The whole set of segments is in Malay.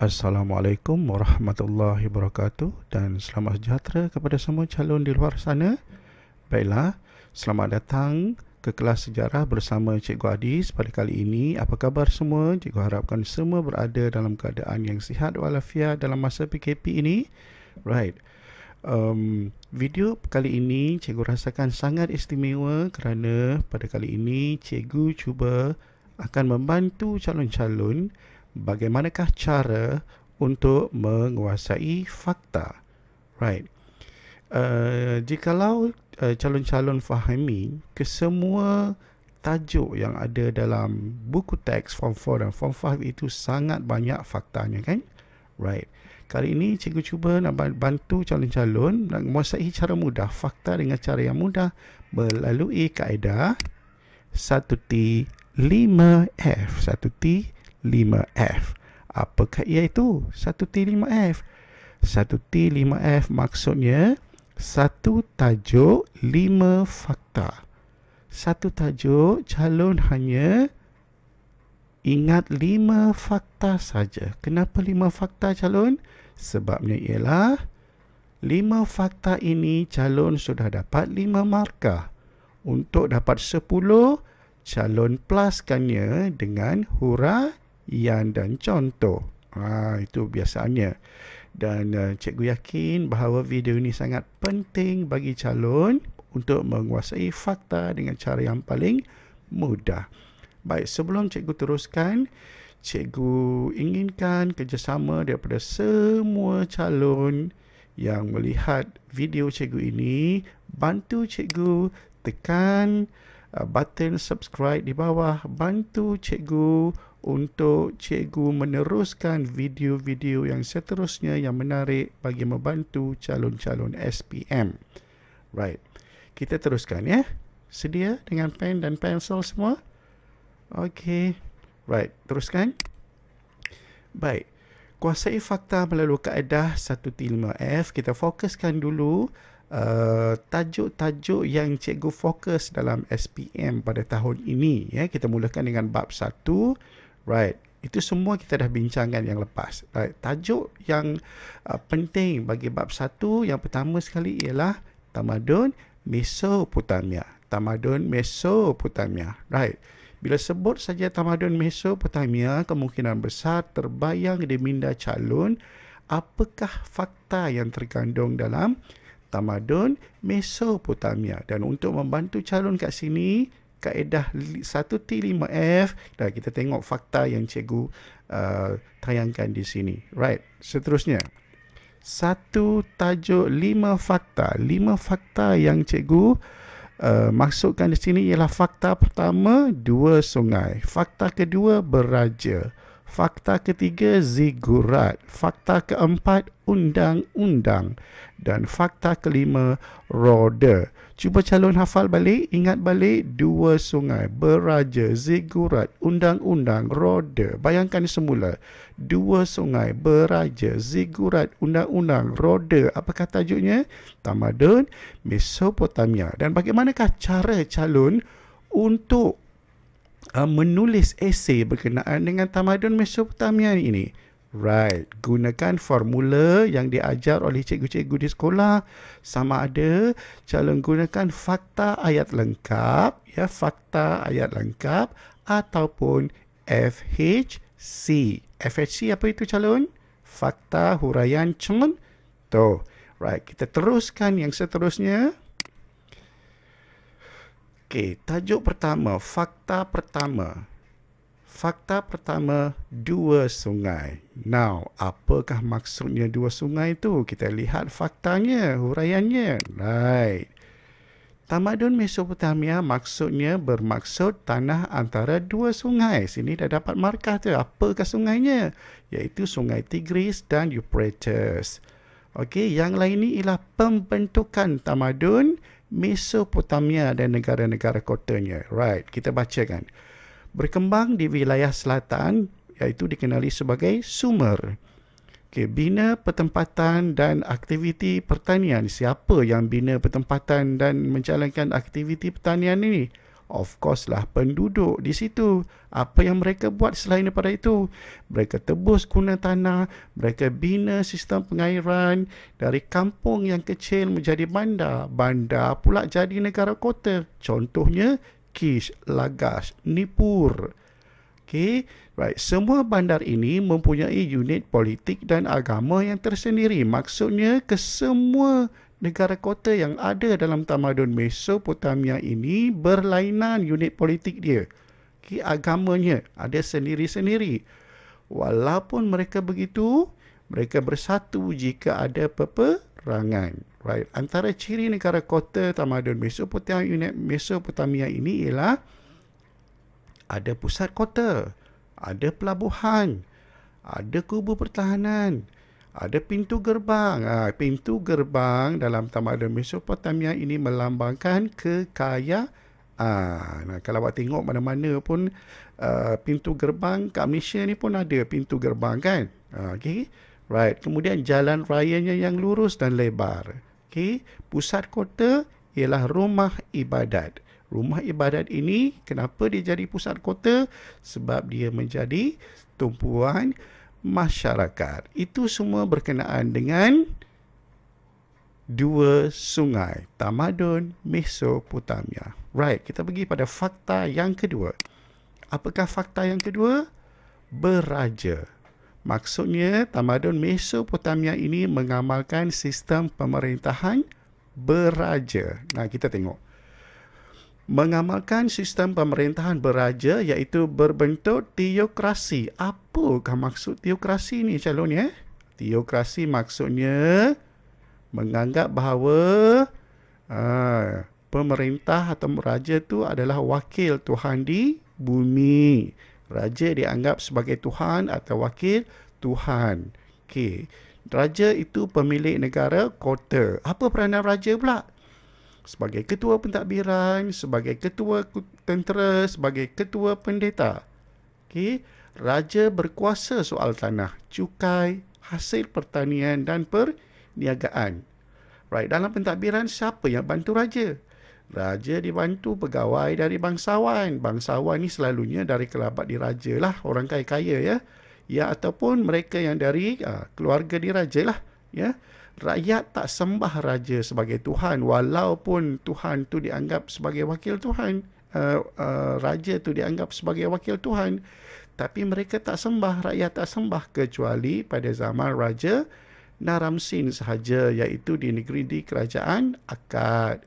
Assalamualaikum warahmatullahi wabarakatuh dan selamat sejahtera kepada semua calon di luar sana. Baiklah, selamat datang ke kelas sejarah bersama Cikgu Adis pada kali ini. Apa khabar semua? Cikgu harapkan semua berada dalam keadaan yang sihat walafiat dalam masa PKP ini. Right. Um, video kali ini cikgu rasakan sangat istimewa kerana pada kali ini cikgu cuba akan membantu calon-calon bagaimanakah cara untuk menguasai fakta. Right. Uh, jikalau uh, calon-calon fahami kesemua tajuk yang ada dalam buku teks form 4 dan form 5 itu sangat banyak faktanya kan? Right. Kali ini cikgu cuba nak bantu calon-calon nak menguasai cara mudah fakta dengan cara yang mudah melalui kaedah 1T 5F. 1T 5F. 5 f Apakah ia itu? 1T5F. 1T5F maksudnya satu tajuk lima fakta. Satu tajuk calon hanya ingat lima fakta saja. Kenapa lima fakta calon? Sebabnya ialah lima fakta ini calon sudah dapat lima markah. Untuk dapat sepuluh, calon pluskannya dengan huraian yan dan contoh. Ha, itu biasanya. Dan uh, cikgu yakin bahawa video ini sangat penting bagi calon untuk menguasai fakta dengan cara yang paling mudah. Baik, sebelum cikgu teruskan, cikgu inginkan kerjasama daripada semua calon yang melihat video cikgu ini, bantu cikgu tekan uh, button subscribe di bawah, bantu cikgu untuk cikgu meneruskan video-video yang seterusnya yang menarik bagi membantu calon-calon SPM. Right. Kita teruskan ya. Sedia dengan pen dan pensel semua? Okey. Right. Teruskan. Baik. Kuasai fakta melalui kaedah 135F. Kita fokuskan dulu uh, tajuk-tajuk yang cikgu fokus dalam SPM pada tahun ini. Ya, kita mulakan dengan bab 1. Right. Itu semua kita dah bincangkan yang lepas. Right. Tajuk yang uh, penting bagi bab satu, yang pertama sekali ialah tamadun Mesopotamia. Tamadun Mesopotamia. Right. Bila sebut saja tamadun Mesopotamia, kemungkinan besar terbayang di minda calon apakah fakta yang terkandung dalam tamadun Mesopotamia. Dan untuk membantu calon kat sini, kaedah 1T5F dah kita tengok fakta yang cikgu uh, tayangkan di sini right seterusnya satu tajuk lima fakta lima fakta yang cikgu uh, maksudkan di sini ialah fakta pertama dua sungai fakta kedua beraja Fakta ketiga, zigurat. Fakta keempat, undang-undang. Dan fakta kelima, roda. Cuba calon hafal balik, ingat balik dua sungai. Beraja, zigurat, undang-undang, roda. Bayangkan semula. Dua sungai, beraja, zigurat, undang-undang, roda. Apakah tajuknya? Tamadun, Mesopotamia. Dan bagaimanakah cara calon untuk uh, menulis esei berkenaan dengan tamadun Mesopotamia ini. Right, gunakan formula yang diajar oleh cikgu-cikgu di sekolah sama ada calon gunakan fakta ayat lengkap ya fakta ayat lengkap ataupun FHC. FHC apa itu calon? Fakta huraian contoh. Right, kita teruskan yang seterusnya. Okey, tajuk pertama, fakta pertama. Fakta pertama, dua sungai. Now, apakah maksudnya dua sungai itu? Kita lihat faktanya, huraiannya. Right. Tamadun Mesopotamia maksudnya bermaksud tanah antara dua sungai. Sini dah dapat markah tu. Apakah sungainya? Iaitu sungai Tigris dan Euphrates. Okey, yang lain ni ialah pembentukan tamadun Mesopotamia dan negara-negara kotanya. Right, kita baca kan. Berkembang di wilayah selatan iaitu dikenali sebagai Sumer. Okay, bina pertempatan dan aktiviti pertanian. Siapa yang bina pertempatan dan menjalankan aktiviti pertanian ini? Of course lah penduduk di situ. Apa yang mereka buat selain daripada itu? Mereka tebus guna tanah, mereka bina sistem pengairan dari kampung yang kecil menjadi bandar. Bandar pula jadi negara kota. Contohnya Kish, Lagas, Nipur. Okay, right. Semua bandar ini mempunyai unit politik dan agama yang tersendiri. Maksudnya kesemua negara kota yang ada dalam tamadun Mesopotamia ini berlainan unit politik dia. Ki agamanya ada sendiri-sendiri. Walaupun mereka begitu, mereka bersatu jika ada peperangan. Right. Antara ciri negara kota tamadun Mesopotamia, unit Mesopotamia ini ialah ada pusat kota, ada pelabuhan, ada kubu pertahanan, ada pintu gerbang. Ha, pintu gerbang dalam tamadun Mesopotamia ini melambangkan kekayaan. Ha, kalau awak tengok mana-mana pun uh, pintu gerbang kat Malaysia ni pun ada pintu gerbang kan. Ha, ah, okay. Right. Kemudian jalan rayanya yang lurus dan lebar. Okay. Pusat kota ialah rumah ibadat. Rumah ibadat ini kenapa dia jadi pusat kota? Sebab dia menjadi tumpuan ibadat masyarakat. Itu semua berkenaan dengan dua sungai, Tamadun, Mesopotamia. Right, kita pergi pada fakta yang kedua. Apakah fakta yang kedua? Beraja. Maksudnya, Tamadun Mesopotamia ini mengamalkan sistem pemerintahan beraja. Nah, kita tengok mengamalkan sistem pemerintahan beraja iaitu berbentuk teokrasi. kah maksud teokrasi ni, Calon ya? Teokrasi maksudnya menganggap bahawa aa, ah, pemerintah atau raja tu adalah wakil Tuhan di bumi. Raja dianggap sebagai Tuhan atau wakil Tuhan. Okey. Raja itu pemilik negara kota. Apa peranan raja pula? sebagai ketua pentadbiran, sebagai ketua tentera, sebagai ketua pendeta. Okey, raja berkuasa soal tanah, cukai, hasil pertanian dan perniagaan. Right, dalam pentadbiran siapa yang bantu raja? Raja dibantu pegawai dari bangsawan. Bangsawan ni selalunya dari kerabat diraja lah, orang kaya-kaya ya. Ya ataupun mereka yang dari uh, keluarga diraja lah ya rakyat tak sembah raja sebagai Tuhan walaupun Tuhan tu dianggap sebagai wakil Tuhan uh, uh, raja tu dianggap sebagai wakil Tuhan tapi mereka tak sembah rakyat tak sembah kecuali pada zaman raja Naramsin sahaja iaitu di negeri di kerajaan Akad,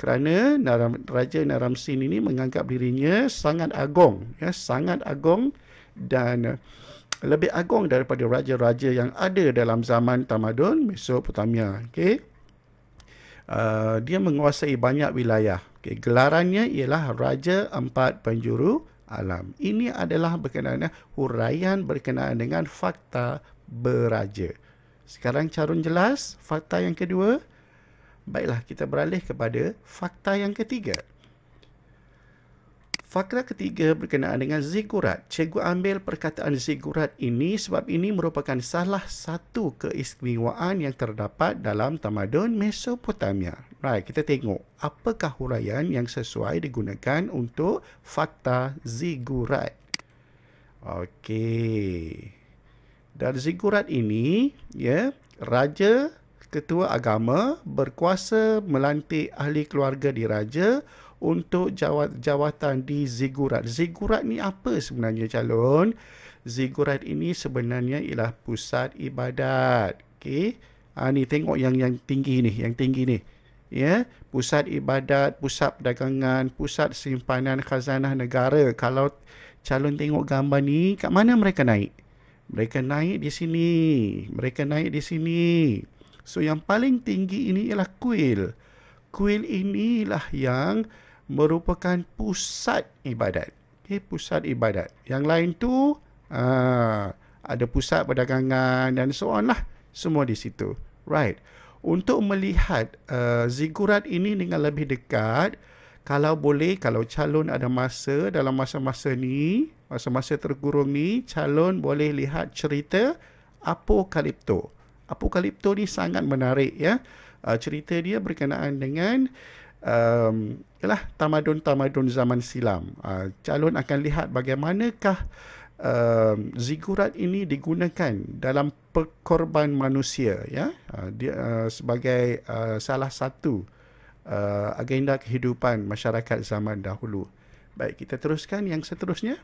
kerana Naram, raja Naramsin ini menganggap dirinya sangat agung ya sangat agung dan uh, lebih agung daripada raja-raja yang ada dalam zaman tamadun Mesopotamia. Okey. Uh, dia menguasai banyak wilayah. Okay, gelarannya ialah Raja Empat Penjuru Alam. Ini adalah berkenaan huraian berkenaan dengan fakta beraja. Sekarang carun jelas fakta yang kedua. Baiklah kita beralih kepada fakta yang ketiga. Fakta ketiga berkenaan dengan zigurat. Cikgu ambil perkataan zigurat ini sebab ini merupakan salah satu keistimewaan yang terdapat dalam tamadun Mesopotamia. Right, kita tengok apakah huraian yang sesuai digunakan untuk fakta zigurat. Okey. Dan zigurat ini, ya, yeah, raja ketua agama berkuasa melantik ahli keluarga diraja untuk jawatan di Ziggurat. Ziggurat ni apa sebenarnya calon? Ziggurat ini sebenarnya ialah pusat ibadat. Okey. Ha, ni tengok yang yang tinggi ni, yang tinggi ni. Ya, yeah? pusat ibadat, pusat perdagangan, pusat simpanan khazanah negara. Kalau calon tengok gambar ni, kat mana mereka naik? Mereka naik di sini. Mereka naik di sini. So yang paling tinggi ini ialah kuil kuil inilah yang merupakan pusat ibadat. Okey, pusat ibadat. Yang lain tu aa, ha, ada pusat perdagangan dan so on lah. Semua di situ. Right. Untuk melihat uh, zigurat ini dengan lebih dekat, kalau boleh, kalau calon ada masa dalam masa-masa ni, masa-masa tergurung ni, calon boleh lihat cerita Apokalipto. Apokalipto ni sangat menarik ya uh, cerita dia berkenaan dengan um, ialah tamadun-tamadun zaman silam. Uh, calon akan lihat bagaimanakah uh, zigurat ini digunakan dalam perkorban manusia ya uh, dia uh, sebagai uh, salah satu uh, agenda kehidupan masyarakat zaman dahulu. Baik, kita teruskan yang seterusnya.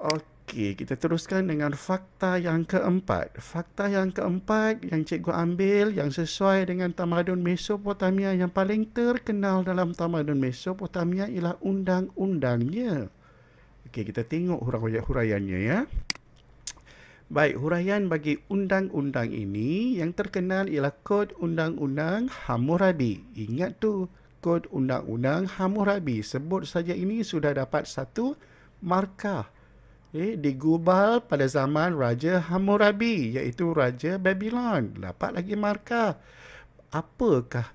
Okay. Okey, kita teruskan dengan fakta yang keempat. Fakta yang keempat yang cikgu ambil yang sesuai dengan tamadun Mesopotamia yang paling terkenal dalam tamadun Mesopotamia ialah undang-undangnya. Okey, kita tengok huraian-huraiannya ya. Baik, huraian bagi undang-undang ini yang terkenal ialah kod undang-undang Hammurabi. Ingat tu, kod undang-undang Hammurabi. Sebut saja ini sudah dapat satu markah eh, di Gubal pada zaman Raja Hammurabi iaitu Raja Babylon. Dapat lagi markah. Apakah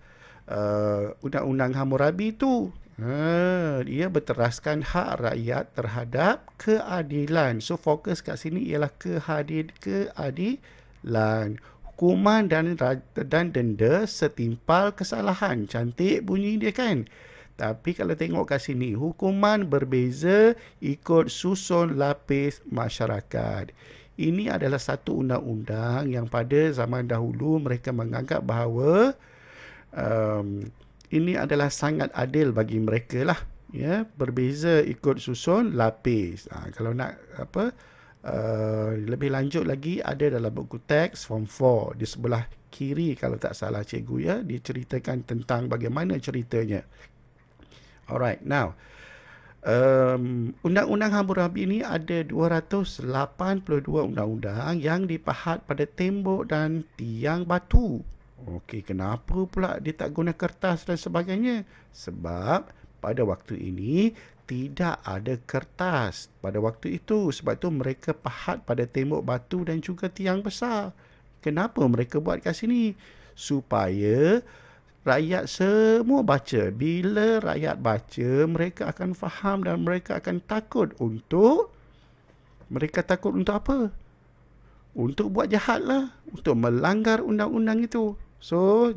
uh, undang-undang Hammurabi itu? Uh, eh, ia berteraskan hak rakyat terhadap keadilan. So fokus kat sini ialah kehadir keadilan. Hukuman dan, dan denda setimpal kesalahan. Cantik bunyi dia kan? Tapi kalau tengok kat sini, hukuman berbeza ikut susun lapis masyarakat. Ini adalah satu undang-undang yang pada zaman dahulu mereka menganggap bahawa um, ini adalah sangat adil bagi mereka lah. Ya, berbeza ikut susun lapis. Ha, kalau nak apa uh, lebih lanjut lagi ada dalam buku teks form 4 di sebelah kiri kalau tak salah cikgu ya diceritakan tentang bagaimana ceritanya Alright, now um, Undang-undang Hammurabi ini ada 282 undang-undang yang dipahat pada tembok dan tiang batu. Okey, kenapa pula dia tak guna kertas dan sebagainya? Sebab pada waktu ini tidak ada kertas pada waktu itu. Sebab tu mereka pahat pada tembok batu dan juga tiang besar. Kenapa mereka buat kat sini? Supaya rakyat semua baca. Bila rakyat baca, mereka akan faham dan mereka akan takut untuk mereka takut untuk apa? Untuk buat jahat lah. Untuk melanggar undang-undang itu. So,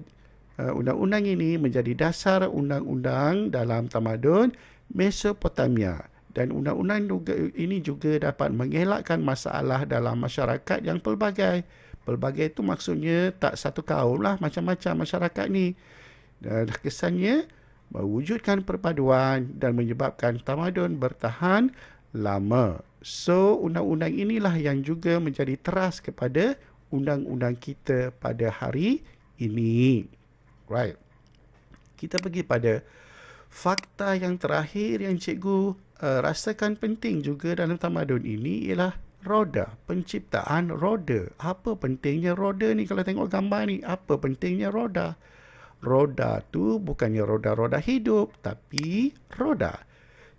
uh, undang-undang ini menjadi dasar undang-undang dalam tamadun Mesopotamia. Dan undang-undang ini juga dapat mengelakkan masalah dalam masyarakat yang pelbagai. Pelbagai itu maksudnya tak satu kaum lah macam-macam masyarakat ni. Dan kesannya mewujudkan perpaduan dan menyebabkan tamadun bertahan lama. So, undang-undang inilah yang juga menjadi teras kepada undang-undang kita pada hari ini. Right. Kita pergi pada fakta yang terakhir yang cikgu uh, rasakan penting juga dalam tamadun ini ialah roda, penciptaan roda. Apa pentingnya roda ni kalau tengok gambar ni? Apa pentingnya roda? roda tu bukannya roda-roda hidup tapi roda.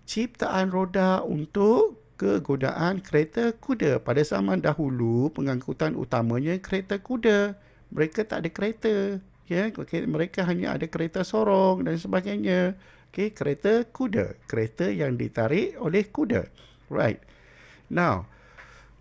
Ciptaan roda untuk kegodaan kereta kuda. Pada zaman dahulu pengangkutan utamanya kereta kuda. Mereka tak ada kereta. Ya, okay. mereka hanya ada kereta sorong dan sebagainya. Okey, kereta kuda, kereta yang ditarik oleh kuda. Right. Now,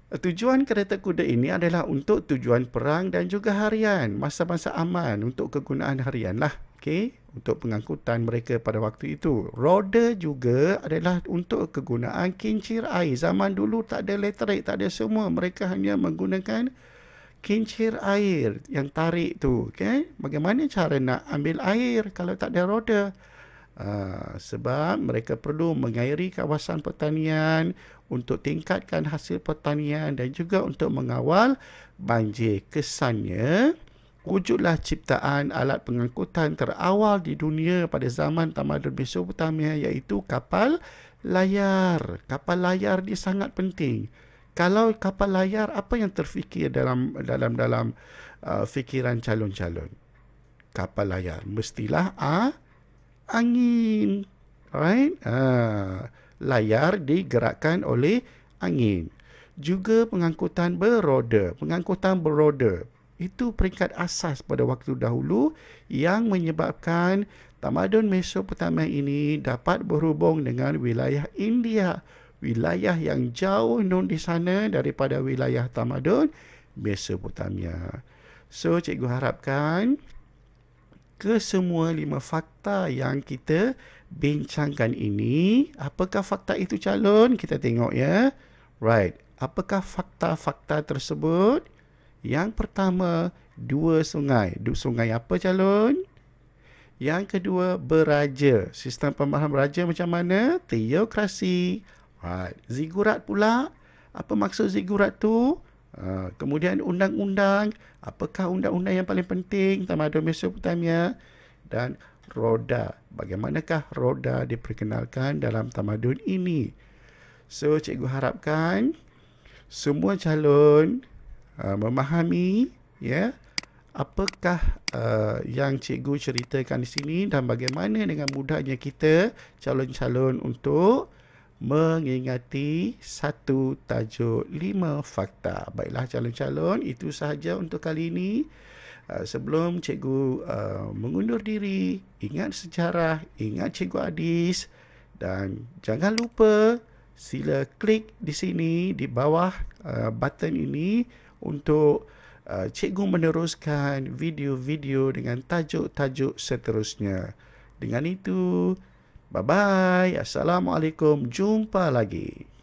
Tujuan kereta kuda ini adalah untuk tujuan perang dan juga harian, masa-masa aman untuk kegunaan harian lah. Okay? Untuk pengangkutan mereka pada waktu itu. Roda juga adalah untuk kegunaan kincir air. Zaman dulu tak ada elektrik, tak ada semua. Mereka hanya menggunakan kincir air yang tarik tu. Okay? Bagaimana cara nak ambil air kalau tak ada roda? Uh, sebab mereka perlu mengairi kawasan pertanian untuk tingkatkan hasil pertanian dan juga untuk mengawal banjir. Kesannya, wujudlah ciptaan alat pengangkutan terawal di dunia pada zaman tamadun Mesopotamia iaitu kapal layar. Kapal layar ni sangat penting. Kalau kapal layar apa yang terfikir dalam dalam dalam uh, fikiran calon-calon? Kapal layar mestilah a ah, angin. right? Ah layar digerakkan oleh angin. Juga pengangkutan beroda. Pengangkutan beroda itu peringkat asas pada waktu dahulu yang menyebabkan tamadun Mesopotamia ini dapat berhubung dengan wilayah India. Wilayah yang jauh non di sana daripada wilayah tamadun Mesopotamia. So, cikgu harapkan kesemua lima fakta yang kita bincangkan ini. Apakah fakta itu calon? Kita tengok ya. Right. Apakah fakta-fakta tersebut? Yang pertama, dua sungai. Dua sungai apa calon? Yang kedua, beraja. Sistem pembahasan beraja macam mana? Teokrasi. Right. Zigurat pula. Apa maksud zigurat tu? Ha, kemudian undang-undang, apakah undang-undang yang paling penting tamadun Mesopotamia ya? dan roda. Bagaimanakah roda diperkenalkan dalam tamadun ini? So, cikgu harapkan semua calon uh, memahami ya yeah, apakah uh, yang cikgu ceritakan di sini dan bagaimana dengan mudahnya kita calon-calon untuk mengingati satu tajuk lima fakta. Baiklah calon-calon, itu sahaja untuk kali ini. Ah, sebelum cikgu ah, mengundur diri, ingat sejarah, ingat cikgu Adis dan jangan lupa sila klik di sini di bawah ah, button ini untuk cikgu meneruskan video-video dengan tajuk-tajuk seterusnya. Dengan itu, Bye-bye. Assalamualaikum. Jumpa lagi.